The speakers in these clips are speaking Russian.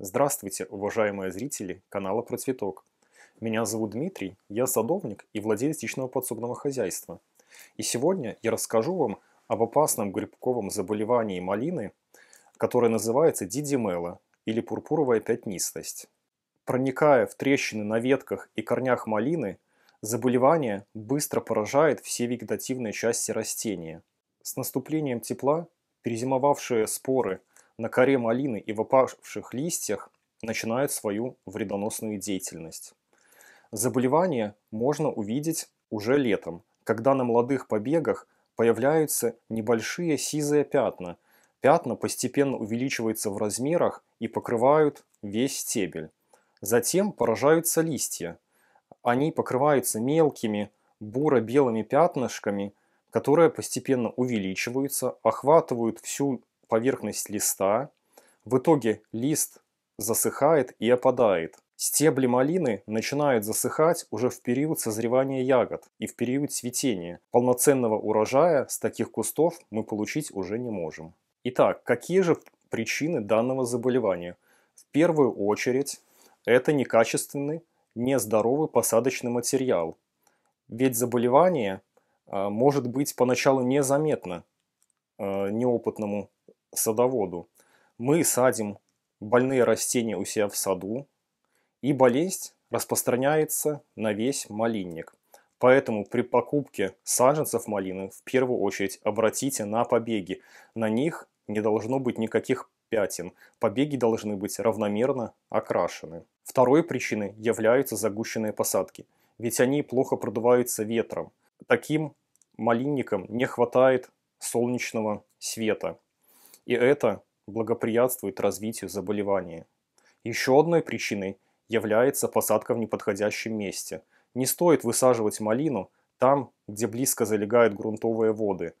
Здравствуйте, уважаемые зрители канала Про Цветок. Меня зовут Дмитрий, я садовник и владелец личного подсобного хозяйства. И сегодня я расскажу вам об опасном грибковом заболевании малины, которое называется дидимела или пурпуровая пятнистость. Проникая в трещины на ветках и корнях малины, заболевание быстро поражает все вегетативные части растения. С наступлением тепла перезимовавшие споры – на коре малины и в опавших листьях начинают свою вредоносную деятельность. Заболевание можно увидеть уже летом, когда на молодых побегах появляются небольшие сизые пятна. Пятна постепенно увеличиваются в размерах и покрывают весь стебель. Затем поражаются листья. Они покрываются мелкими, буро-белыми пятнышками, которые постепенно увеличиваются, охватывают всю поверхность листа. В итоге лист засыхает и опадает. Стебли малины начинают засыхать уже в период созревания ягод и в период цветения. Полноценного урожая с таких кустов мы получить уже не можем. Итак, какие же причины данного заболевания? В первую очередь, это некачественный, нездоровый посадочный материал. Ведь заболевание а, может быть поначалу незаметно а, неопытному садоводу. Мы садим больные растения у себя в саду, и болезнь распространяется на весь малинник. Поэтому при покупке саженцев малины в первую очередь обратите на побеги. На них не должно быть никаких пятен. Побеги должны быть равномерно окрашены. Второй причиной являются загущенные посадки, ведь они плохо продуваются ветром. Таким малинникам не хватает солнечного света и это благоприятствует развитию заболевания. Еще одной причиной является посадка в неподходящем месте. Не стоит высаживать малину там, где близко залегают грунтовые воды.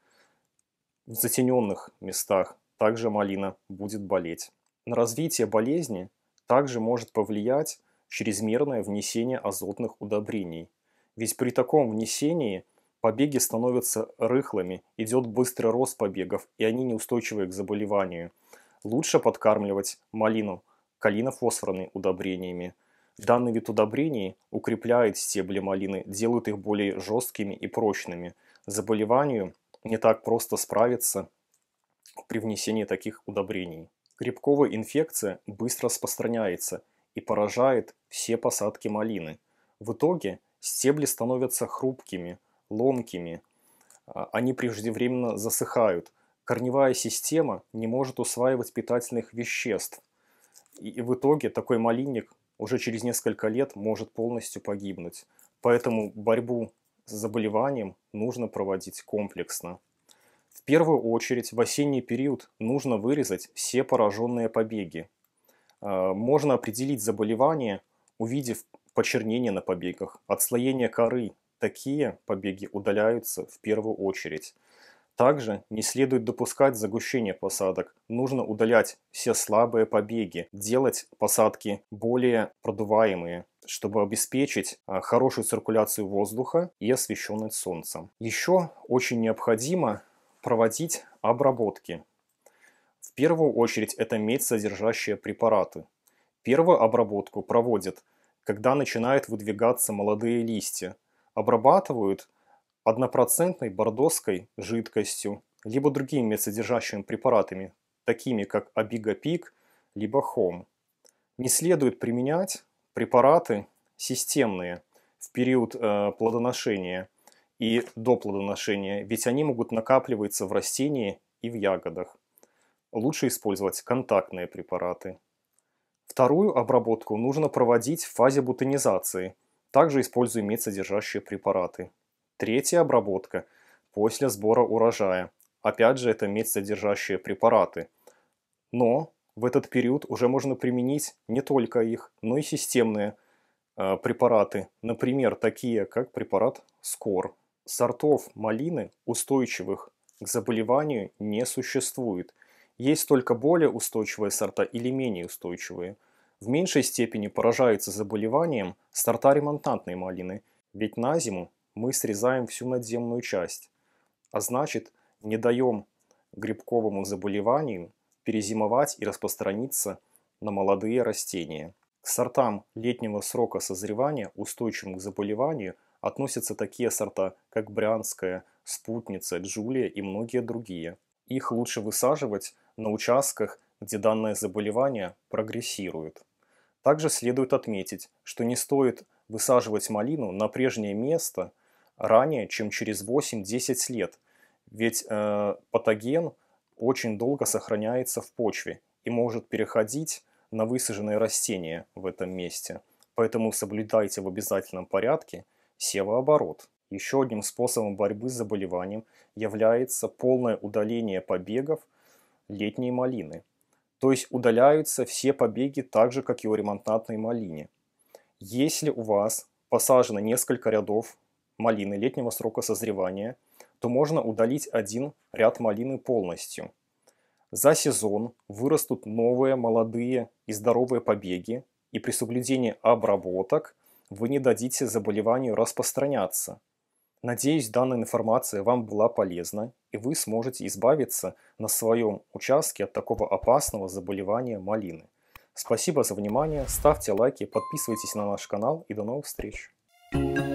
В затененных местах также малина будет болеть. На развитие болезни также может повлиять чрезмерное внесение азотных удобрений. Ведь при таком внесении – Побеги становятся рыхлыми, идет быстрый рост побегов, и они неустойчивы к заболеванию. Лучше подкармливать малину калинофосфорными удобрениями. Данный вид удобрений укрепляет стебли малины, делают их более жесткими и прочными. Заболеванию не так просто справиться при внесении таких удобрений. Грибковая инфекция быстро распространяется и поражает все посадки малины. В итоге стебли становятся хрупкими – ломкими, а, они преждевременно засыхают. Корневая система не может усваивать питательных веществ. И в итоге такой малинник уже через несколько лет может полностью погибнуть. Поэтому борьбу с заболеванием нужно проводить комплексно. В первую очередь в осенний период нужно вырезать все пораженные побеги. А, можно определить заболевание, увидев почернение на побегах, отслоение коры, такие побеги удаляются в первую очередь. Также не следует допускать загущения посадок. Нужно удалять все слабые побеги, делать посадки более продуваемые, чтобы обеспечить а, хорошую циркуляцию воздуха и освещенность солнцем. Еще очень необходимо проводить обработки. В первую очередь это медь, содержащие препараты. Первую обработку проводят, когда начинают выдвигаться молодые листья, обрабатывают однопроцентной бордоской жидкостью, либо другими содержащими препаратами, такими как абигапик, либо хом. Не следует применять препараты системные в период э, плодоношения и до плодоношения, ведь они могут накапливаться в растении и в ягодах. Лучше использовать контактные препараты. Вторую обработку нужно проводить в фазе бутонизации – также используем медсодержащие препараты. Третья обработка после сбора урожая. Опять же, это медсодержащие препараты. Но в этот период уже можно применить не только их, но и системные э, препараты. Например, такие как препарат СКОР. Сортов малины, устойчивых к заболеванию, не существует. Есть только более устойчивые сорта или менее устойчивые в меньшей степени поражается заболеванием стартаремонтантной малины, ведь на зиму мы срезаем всю надземную часть, а значит не даем грибковому заболеванию перезимовать и распространиться на молодые растения. К сортам летнего срока созревания, устойчивым к заболеванию, относятся такие сорта, как Брянская, Спутница, Джулия и многие другие. Их лучше высаживать на участках где данное заболевание прогрессирует. Также следует отметить, что не стоит высаживать малину на прежнее место ранее, чем через 8-10 лет, ведь э, патоген очень долго сохраняется в почве и может переходить на высаженные растения в этом месте. Поэтому соблюдайте в обязательном порядке севооборот. Еще одним способом борьбы с заболеванием является полное удаление побегов летней малины – то есть удаляются все побеги так же, как и у ремонтантной малины. Если у вас посажено несколько рядов малины летнего срока созревания, то можно удалить один ряд малины полностью. За сезон вырастут новые молодые и здоровые побеги, и при соблюдении обработок вы не дадите заболеванию распространяться – Надеюсь, данная информация вам была полезна, и вы сможете избавиться на своем участке от такого опасного заболевания малины. Спасибо за внимание, ставьте лайки, подписывайтесь на наш канал и до новых встреч! Thank you.